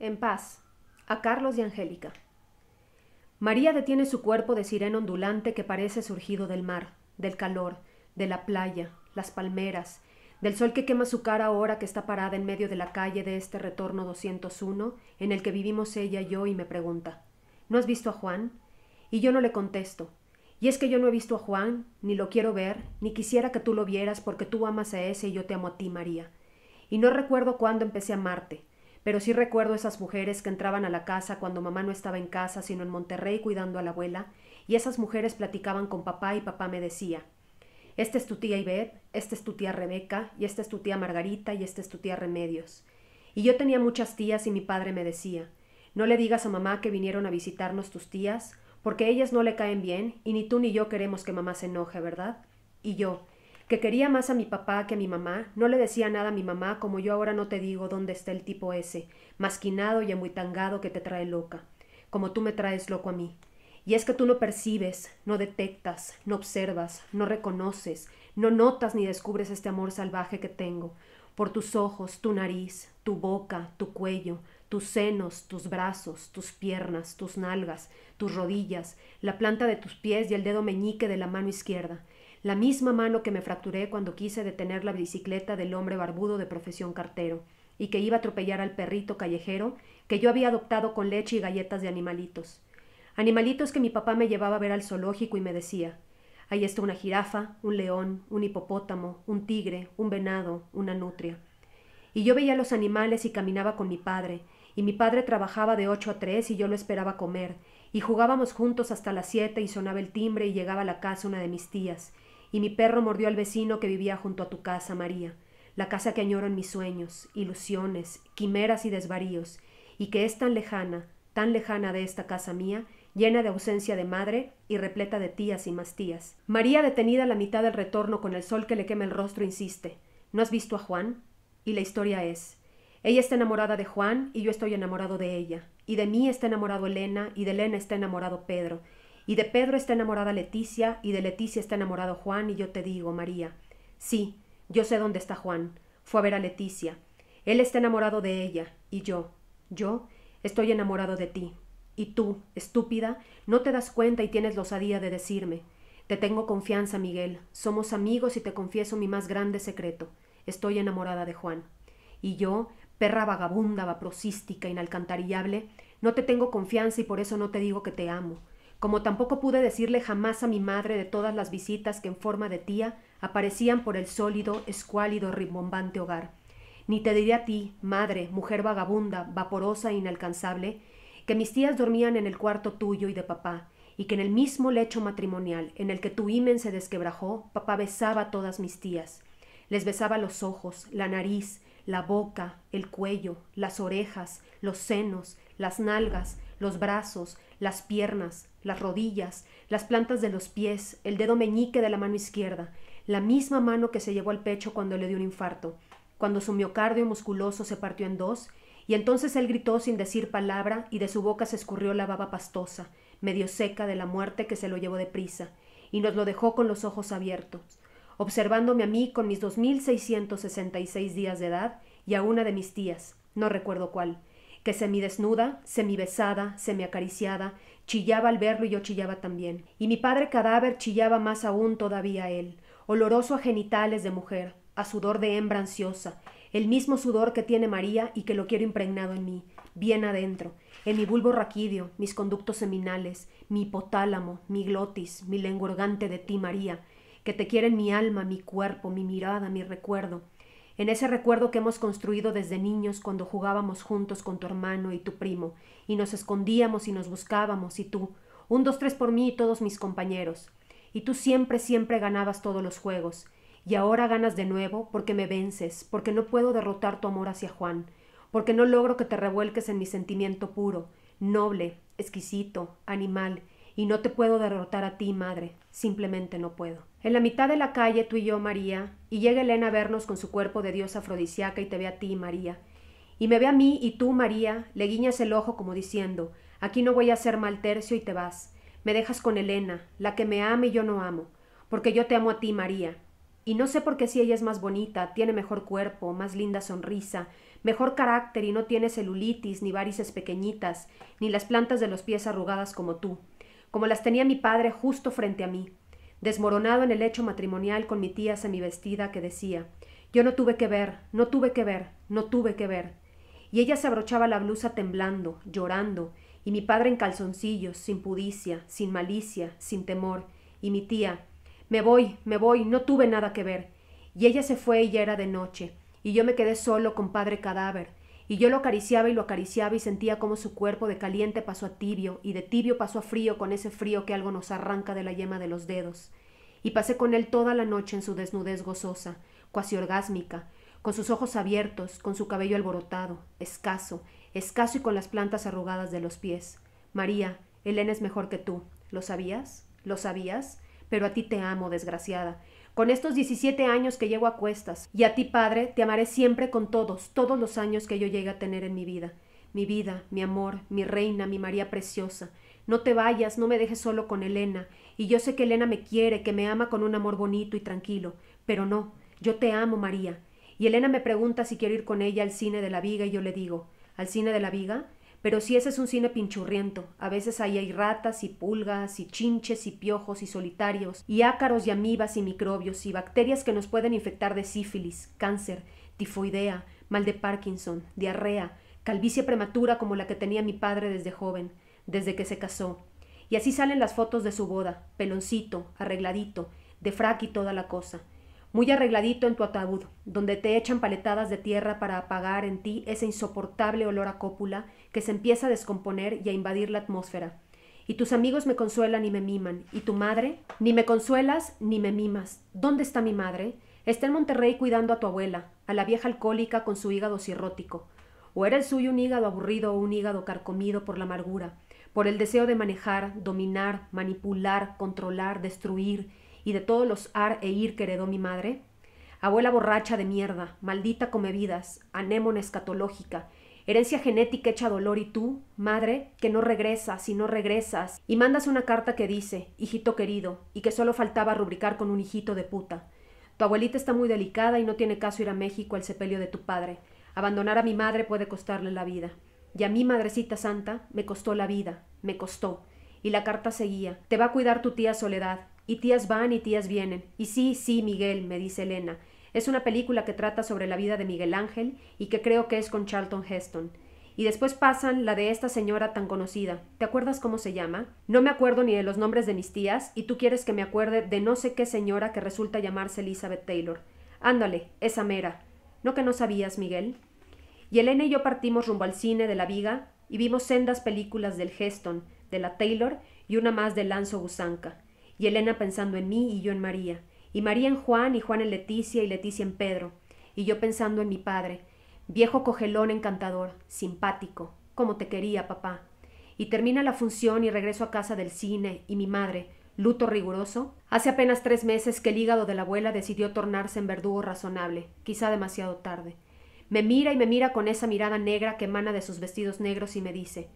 En paz. A Carlos y Angélica. María detiene su cuerpo de sirena ondulante que parece surgido del mar, del calor, de la playa, las palmeras, del sol que quema su cara ahora que está parada en medio de la calle de este retorno 201 en el que vivimos ella y yo y me pregunta, ¿no has visto a Juan? Y yo no le contesto. Y es que yo no he visto a Juan, ni lo quiero ver, ni quisiera que tú lo vieras porque tú amas a ese y yo te amo a ti, María. Y no recuerdo cuándo empecé a amarte, pero sí recuerdo esas mujeres que entraban a la casa cuando mamá no estaba en casa, sino en Monterrey cuidando a la abuela, y esas mujeres platicaban con papá y papá me decía, esta es tu tía Ivette, esta es tu tía Rebeca, y esta es tu tía Margarita, y esta es tu tía Remedios. Y yo tenía muchas tías y mi padre me decía, no le digas a mamá que vinieron a visitarnos tus tías, porque ellas no le caen bien, y ni tú ni yo queremos que mamá se enoje, ¿verdad? Y yo, que quería más a mi papá que a mi mamá, no le decía nada a mi mamá como yo ahora no te digo dónde está el tipo ese, masquinado y tangado que te trae loca, como tú me traes loco a mí. Y es que tú no percibes, no detectas, no observas, no reconoces, no notas ni descubres este amor salvaje que tengo, por tus ojos, tu nariz, tu boca, tu cuello, tus senos, tus brazos, tus piernas, tus nalgas, tus rodillas, la planta de tus pies y el dedo meñique de la mano izquierda la misma mano que me fracturé cuando quise detener la bicicleta del hombre barbudo de profesión cartero, y que iba a atropellar al perrito callejero que yo había adoptado con leche y galletas de animalitos. Animalitos que mi papá me llevaba a ver al zoológico y me decía Ahí está una jirafa, un león, un hipopótamo, un tigre, un venado, una nutria. Y yo veía los animales y caminaba con mi padre, y mi padre trabajaba de ocho a tres y yo lo esperaba comer, y jugábamos juntos hasta las siete y sonaba el timbre y llegaba a la casa una de mis tías, y mi perro mordió al vecino que vivía junto a tu casa, María, la casa que añoro en mis sueños, ilusiones, quimeras y desvaríos, y que es tan lejana, tan lejana de esta casa mía, llena de ausencia de madre y repleta de tías y más tías. María, detenida a la mitad del retorno con el sol que le quema el rostro, insiste ¿No has visto a Juan? Y la historia es ella está enamorada de Juan y yo estoy enamorado de ella. Y de mí está enamorado Elena y de Elena está enamorado Pedro. Y de Pedro está enamorada Leticia y de Leticia está enamorado Juan y yo te digo, María, sí, yo sé dónde está Juan. Fue a ver a Leticia. Él está enamorado de ella y yo, yo estoy enamorado de ti. Y tú, estúpida, no te das cuenta y tienes losadía osadía de decirme. Te tengo confianza, Miguel. Somos amigos y te confieso mi más grande secreto. Estoy enamorada de Juan. Y yo, perra vagabunda, vaprosística, inalcantarillable, no te tengo confianza y por eso no te digo que te amo, como tampoco pude decirle jamás a mi madre de todas las visitas que en forma de tía aparecían por el sólido, escuálido, rimbombante hogar. Ni te diré a ti, madre, mujer vagabunda, vaporosa e inalcanzable, que mis tías dormían en el cuarto tuyo y de papá, y que en el mismo lecho matrimonial en el que tu himen se desquebrajó, papá besaba a todas mis tías. Les besaba los ojos, la nariz, la boca, el cuello, las orejas, los senos, las nalgas, los brazos, las piernas, las rodillas, las plantas de los pies, el dedo meñique de la mano izquierda, la misma mano que se llevó al pecho cuando le dio un infarto, cuando su miocardio musculoso se partió en dos, y entonces él gritó sin decir palabra y de su boca se escurrió la baba pastosa, medio seca de la muerte que se lo llevó deprisa, y nos lo dejó con los ojos abiertos observándome a mí con mis dos seis días de edad y a una de mis tías, no recuerdo cuál, que semidesnuda, semibesada, semiacariciada, chillaba al verlo y yo chillaba también. Y mi padre cadáver chillaba más aún todavía él, oloroso a genitales de mujer, a sudor de hembra ansiosa, el mismo sudor que tiene María y que lo quiero impregnado en mí, bien adentro, en mi bulbo raquídeo, mis conductos seminales, mi hipotálamo, mi glotis, mi lengua de ti, María, que te quieren mi alma, mi cuerpo, mi mirada, mi recuerdo. En ese recuerdo que hemos construido desde niños cuando jugábamos juntos con tu hermano y tu primo, y nos escondíamos y nos buscábamos, y tú, un, dos, tres por mí y todos mis compañeros. Y tú siempre, siempre ganabas todos los juegos, y ahora ganas de nuevo porque me vences, porque no puedo derrotar tu amor hacia Juan, porque no logro que te revuelques en mi sentimiento puro, noble, exquisito, animal, y no te puedo derrotar a ti, madre. Simplemente no puedo. En la mitad de la calle, tú y yo, María, y llega Elena a vernos con su cuerpo de diosa afrodisiaca y te ve a ti, María. Y me ve a mí y tú, María, le guiñas el ojo como diciendo, aquí no voy a ser mal tercio y te vas. Me dejas con Elena, la que me ama y yo no amo, porque yo te amo a ti, María. Y no sé por qué si ella es más bonita, tiene mejor cuerpo, más linda sonrisa, mejor carácter y no tiene celulitis ni varices pequeñitas, ni las plantas de los pies arrugadas como tú como las tenía mi padre justo frente a mí, desmoronado en el hecho matrimonial con mi tía semivestida que decía Yo no tuve que ver, no tuve que ver, no tuve que ver. Y ella se abrochaba la blusa temblando, llorando, y mi padre en calzoncillos, sin pudicia, sin malicia, sin temor, y mi tía Me voy, me voy, no tuve nada que ver. Y ella se fue y ya era de noche, y yo me quedé solo con padre cadáver, y yo lo acariciaba y lo acariciaba y sentía como su cuerpo de caliente pasó a tibio y de tibio pasó a frío con ese frío que algo nos arranca de la yema de los dedos. Y pasé con él toda la noche en su desnudez gozosa, cuasi orgásmica, con sus ojos abiertos, con su cabello alborotado, escaso, escaso y con las plantas arrugadas de los pies. María, Elena es mejor que tú. ¿Lo sabías? ¿Lo sabías? Pero a ti te amo, desgraciada con estos 17 años que llevo a cuestas. Y a ti, Padre, te amaré siempre con todos, todos los años que yo llegue a tener en mi vida. Mi vida, mi amor, mi reina, mi María preciosa. No te vayas, no me dejes solo con Elena. Y yo sé que Elena me quiere, que me ama con un amor bonito y tranquilo. Pero no, yo te amo, María. Y Elena me pregunta si quiero ir con ella al cine de la viga y yo le digo, ¿al cine de la viga? Pero si ese es un cine pinchurriento. A veces ahí hay ratas y pulgas y chinches y piojos y solitarios y ácaros y amibas y microbios y bacterias que nos pueden infectar de sífilis, cáncer, tifoidea, mal de Parkinson, diarrea, calvicie prematura como la que tenía mi padre desde joven, desde que se casó. Y así salen las fotos de su boda, peloncito, arregladito, de frac y toda la cosa muy arregladito en tu ataúd, donde te echan paletadas de tierra para apagar en ti ese insoportable olor a cópula que se empieza a descomponer y a invadir la atmósfera. Y tus amigos me consuelan y me miman. ¿Y tu madre? Ni me consuelas ni me mimas. ¿Dónde está mi madre? Está en Monterrey cuidando a tu abuela, a la vieja alcohólica con su hígado cirrótico. O era el suyo un hígado aburrido o un hígado carcomido por la amargura, por el deseo de manejar, dominar, manipular, controlar, destruir, y de todos los ar e ir que heredó mi madre? Abuela borracha de mierda, maldita comevidas, anémona escatológica, herencia genética hecha dolor y tú, madre, que no regresas y no regresas, y mandas una carta que dice, hijito querido, y que solo faltaba rubricar con un hijito de puta. Tu abuelita está muy delicada y no tiene caso ir a México al sepelio de tu padre. Abandonar a mi madre puede costarle la vida. Y a mi madrecita santa me costó la vida, me costó. Y la carta seguía. Te va a cuidar tu tía Soledad, y tías van y tías vienen. Y sí, sí, Miguel, me dice Elena. Es una película que trata sobre la vida de Miguel Ángel y que creo que es con Charlton Heston. Y después pasan la de esta señora tan conocida. ¿Te acuerdas cómo se llama? No me acuerdo ni de los nombres de mis tías y tú quieres que me acuerde de no sé qué señora que resulta llamarse Elizabeth Taylor. Ándale, esa mera. ¿No que no sabías, Miguel? Y Elena y yo partimos rumbo al cine de la Viga y vimos sendas películas del Heston, de la Taylor y una más de Lanzo Gusanca y Elena pensando en mí y yo en María, y María en Juan y Juan en Leticia y Leticia en Pedro, y yo pensando en mi padre, viejo cogelón encantador, simpático, como te quería, papá. Y termina la función y regreso a casa del cine, y mi madre, luto riguroso, hace apenas tres meses que el hígado de la abuela decidió tornarse en verdugo razonable, quizá demasiado tarde. Me mira y me mira con esa mirada negra que emana de sus vestidos negros y me dice,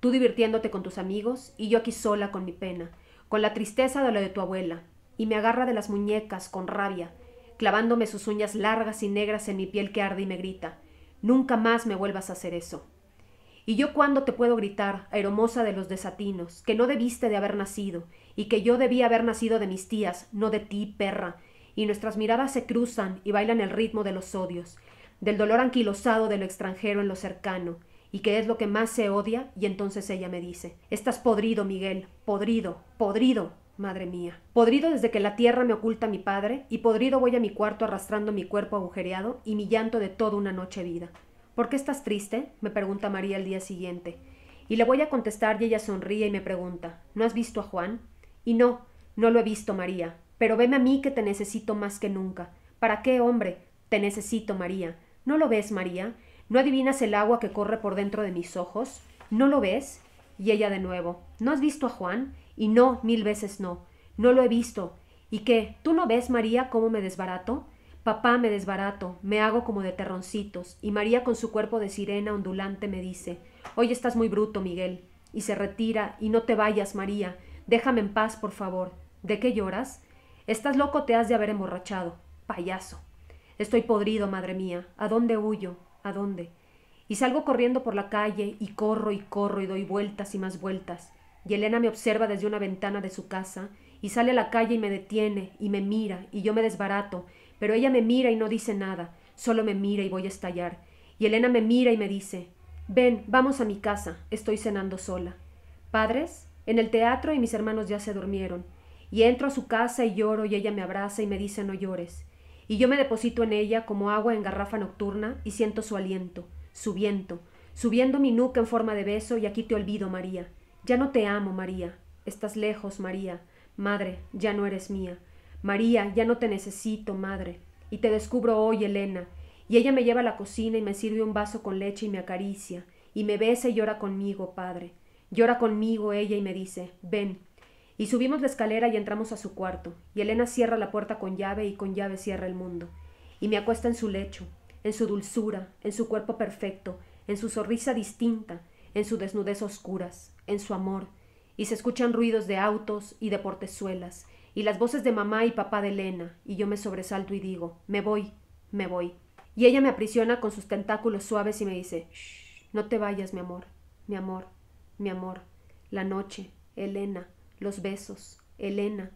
tú divirtiéndote con tus amigos y yo aquí sola con mi pena con la tristeza de lo de tu abuela, y me agarra de las muñecas con rabia, clavándome sus uñas largas y negras en mi piel que arde y me grita, nunca más me vuelvas a hacer eso. ¿Y yo cuándo te puedo gritar, hermosa de los desatinos, que no debiste de haber nacido, y que yo debía haber nacido de mis tías, no de ti, perra? Y nuestras miradas se cruzan y bailan el ritmo de los odios, del dolor anquilosado de lo extranjero en lo cercano, y que es lo que más se odia, y entonces ella me dice, Estás podrido, Miguel, podrido, podrido. Madre mía. Podrido desde que la tierra me oculta mi padre, y podrido voy a mi cuarto arrastrando mi cuerpo agujereado y mi llanto de toda una noche vida. ¿Por qué estás triste? me pregunta María al día siguiente. Y le voy a contestar y ella sonríe y me pregunta, ¿No has visto a Juan? Y no, no lo he visto, María, pero veme a mí que te necesito más que nunca. ¿Para qué, hombre? Te necesito, María. ¿No lo ves, María? ¿No adivinas el agua que corre por dentro de mis ojos? ¿No lo ves? Y ella de nuevo, ¿no has visto a Juan? Y no, mil veces no, no lo he visto. ¿Y qué? ¿Tú no ves, María, cómo me desbarato? Papá, me desbarato, me hago como de terroncitos, y María con su cuerpo de sirena ondulante me dice, Hoy estás muy bruto, Miguel. Y se retira, y no te vayas, María, déjame en paz, por favor. ¿De qué lloras? Estás loco, te has de haber emborrachado. Payaso. Estoy podrido, madre mía. ¿A dónde huyo? a dónde. Y salgo corriendo por la calle y corro y corro y doy vueltas y más vueltas. Y Elena me observa desde una ventana de su casa y sale a la calle y me detiene y me mira y yo me desbarato, pero ella me mira y no dice nada, solo me mira y voy a estallar. Y Elena me mira y me dice, ven, vamos a mi casa, estoy cenando sola. Padres, en el teatro y mis hermanos ya se durmieron. Y entro a su casa y lloro y ella me abraza y me dice no llores y yo me deposito en ella como agua en garrafa nocturna y siento su aliento, su viento, subiendo mi nuca en forma de beso y aquí te olvido, María. Ya no te amo, María. Estás lejos, María. Madre, ya no eres mía. María, ya no te necesito, madre. Y te descubro hoy, Elena. Y ella me lleva a la cocina y me sirve un vaso con leche y me acaricia, y me besa y llora conmigo, padre. Llora conmigo ella y me dice, ven, y subimos la escalera y entramos a su cuarto, y Elena cierra la puerta con llave y con llave cierra el mundo, y me acuesta en su lecho, en su dulzura, en su cuerpo perfecto, en su sonrisa distinta, en su desnudez oscuras, en su amor, y se escuchan ruidos de autos y de portezuelas, y las voces de mamá y papá de Elena, y yo me sobresalto y digo, me voy, me voy. Y ella me aprisiona con sus tentáculos suaves y me dice, Shh, no te vayas, mi amor, mi amor, mi amor, la noche, Elena, los besos, Elena,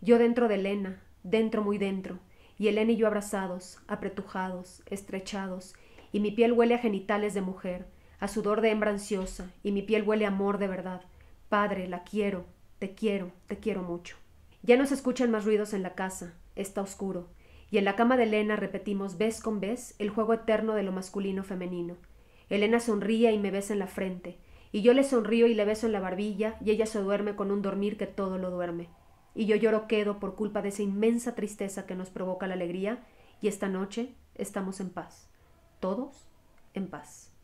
yo dentro de Elena, dentro muy dentro, y Elena y yo abrazados, apretujados, estrechados, y mi piel huele a genitales de mujer, a sudor de hembra ansiosa, y mi piel huele a amor de verdad. Padre, la quiero, te quiero, te quiero mucho. Ya no se escuchan más ruidos en la casa, está oscuro, y en la cama de Elena repetimos vez con vez el juego eterno de lo masculino femenino. Elena sonríe y me besa en la frente, y yo le sonrío y le beso en la barbilla, y ella se duerme con un dormir que todo lo duerme. Y yo lloro quedo por culpa de esa inmensa tristeza que nos provoca la alegría, y esta noche estamos en paz, todos en paz.